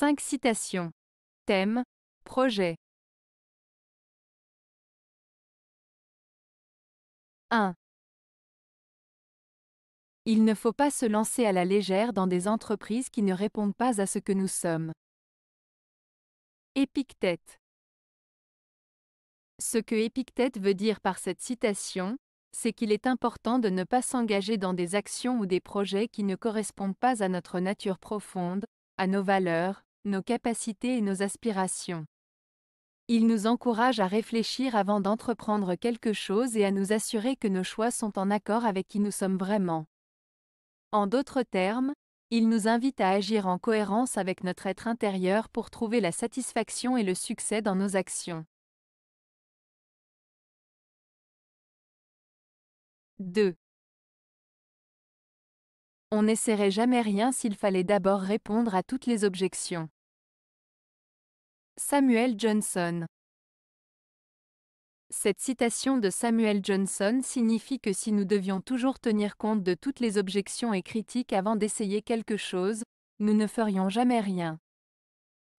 5 citations. Thème, projet. 1. Il ne faut pas se lancer à la légère dans des entreprises qui ne répondent pas à ce que nous sommes. Épictète. Ce que Épictète veut dire par cette citation, c'est qu'il est important de ne pas s'engager dans des actions ou des projets qui ne correspondent pas à notre nature profonde, à nos valeurs, nos capacités et nos aspirations. Il nous encourage à réfléchir avant d'entreprendre quelque chose et à nous assurer que nos choix sont en accord avec qui nous sommes vraiment. En d'autres termes, il nous invite à agir en cohérence avec notre être intérieur pour trouver la satisfaction et le succès dans nos actions. 2. On n'essaierait jamais rien s'il fallait d'abord répondre à toutes les objections. Samuel Johnson. Cette citation de Samuel Johnson signifie que si nous devions toujours tenir compte de toutes les objections et critiques avant d'essayer quelque chose, nous ne ferions jamais rien.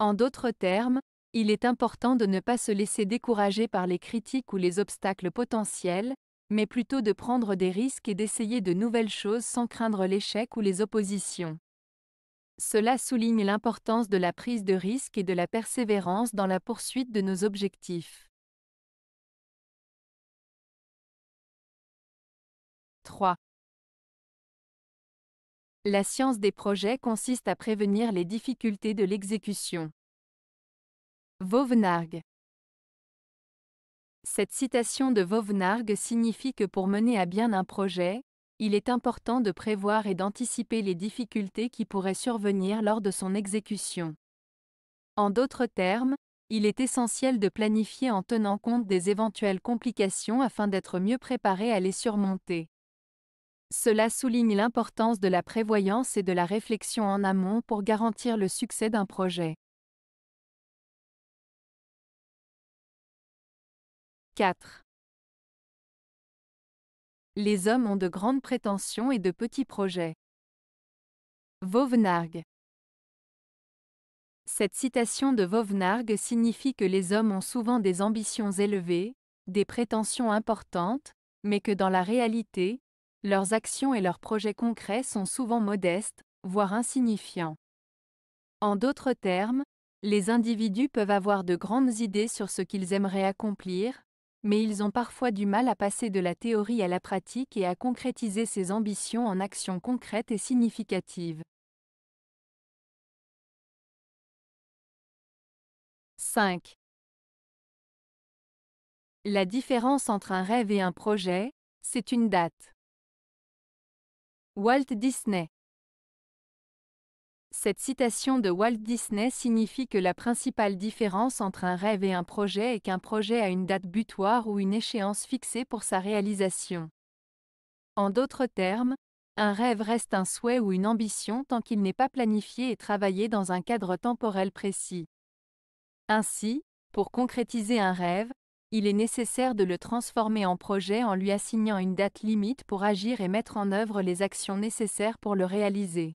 En d'autres termes, il est important de ne pas se laisser décourager par les critiques ou les obstacles potentiels, mais plutôt de prendre des risques et d'essayer de nouvelles choses sans craindre l'échec ou les oppositions. Cela souligne l'importance de la prise de risque et de la persévérance dans la poursuite de nos objectifs. 3. La science des projets consiste à prévenir les difficultés de l'exécution. Vauvenargue Cette citation de Vauvenargue signifie que pour mener à bien un projet, il est important de prévoir et d'anticiper les difficultés qui pourraient survenir lors de son exécution. En d'autres termes, il est essentiel de planifier en tenant compte des éventuelles complications afin d'être mieux préparé à les surmonter. Cela souligne l'importance de la prévoyance et de la réflexion en amont pour garantir le succès d'un projet. 4. Les hommes ont de grandes prétentions et de petits projets. Vauvenargue. Cette citation de Vauvenargue signifie que les hommes ont souvent des ambitions élevées, des prétentions importantes, mais que dans la réalité, leurs actions et leurs projets concrets sont souvent modestes, voire insignifiants. En d'autres termes, les individus peuvent avoir de grandes idées sur ce qu'ils aimeraient accomplir, mais ils ont parfois du mal à passer de la théorie à la pratique et à concrétiser ses ambitions en actions concrètes et significatives. 5. La différence entre un rêve et un projet, c'est une date. Walt Disney cette citation de Walt Disney signifie que la principale différence entre un rêve et un projet est qu'un projet a une date butoir ou une échéance fixée pour sa réalisation. En d'autres termes, un rêve reste un souhait ou une ambition tant qu'il n'est pas planifié et travaillé dans un cadre temporel précis. Ainsi, pour concrétiser un rêve, il est nécessaire de le transformer en projet en lui assignant une date limite pour agir et mettre en œuvre les actions nécessaires pour le réaliser.